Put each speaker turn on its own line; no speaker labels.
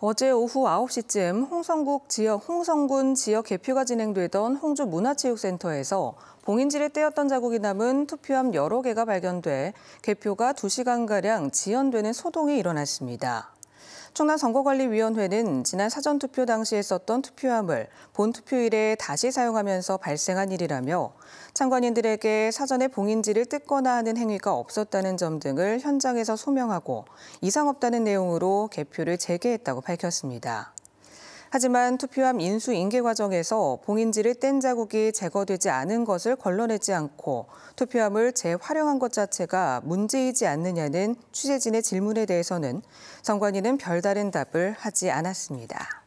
어제 오후 9시쯤 홍성국 지역 홍성군 지역 개표가 진행되던 홍주 문화체육센터에서 봉인지를 떼었던 자국이 남은 투표함 여러 개가 발견돼 개표가 2시간가량 지연되는 소동이 일어났습니다. 충남선거관리위원회는 지난 사전투표 당시에 썼던 투표함을 본투표일에 다시 사용하면서 발생한 일이라며 참관인들에게 사전에 봉인지를 뜯거나 하는 행위가 없었다는 점 등을 현장에서 소명하고 이상 없다는 내용으로 개표를 재개했다고 밝혔습니다. 하지만 투표함 인수 인계 과정에서 봉인지를 뗀 자국이 제거되지 않은 것을 걸러내지 않고 투표함을 재활용한 것 자체가 문제이지 않느냐는 취재진의 질문에 대해서는 정관위는 별다른 답을 하지 않았습니다.